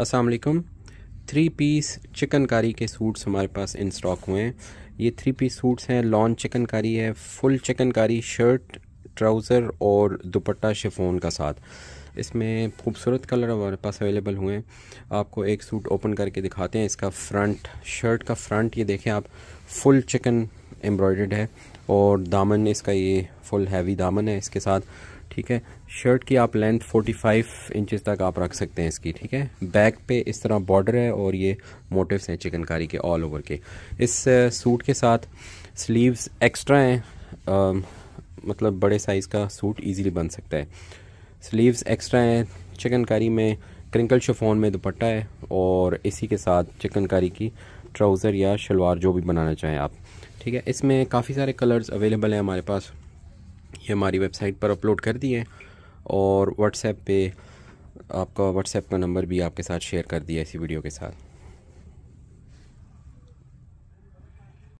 असलकम three piece chikankari के suits हमारे पास इन स्टॉक हुए हैं ये थ्री पीस सूट्स हैं लॉन चिकनकारी है फुल चिकनकारी शर्ट ट्राउज़र और दुपट्टा शिफोन का साथ इसमें खूबसूरत कलर हमारे पास अवेलेबल हुए हैं आपको एक सूट ओपन करके दिखाते हैं इसका फ्रंट शर्ट का फ्रंट ये देखें आप फुल चिकन एम्ब्रॉयड है और दामन इसका ये फुल हैवी दामन है इसके साथ ठीक है शर्ट की आप लेंथ 45 इंचेस तक आप रख सकते हैं इसकी ठीक है बैक पे इस तरह बॉर्डर है और ये मोटिव्स हैं चिकनकारी के ऑल ओवर के इस सूट uh, के साथ स्लीव्स एक्स्ट्रा हैं um, मतलब बड़े साइज़ का सूट इजीली बन सकता है स्लीव्स एक्स्ट्रा हैं चिकनकारी में क्रिंकल शफोन में दुपट्टा है और इसी के साथ चिकनकारी की ट्राउज़र या शलवार जो भी बनाना चाहें आप ठीक है इसमें काफ़ी सारे कलर्स अवेलेबल हैं हमारे पास ये हमारी वेबसाइट पर अपलोड कर दिए हैं और व्हाट्सएप पे आपका व्हाट्सएप का नंबर भी आपके साथ शेयर कर दिया इसी वीडियो के साथ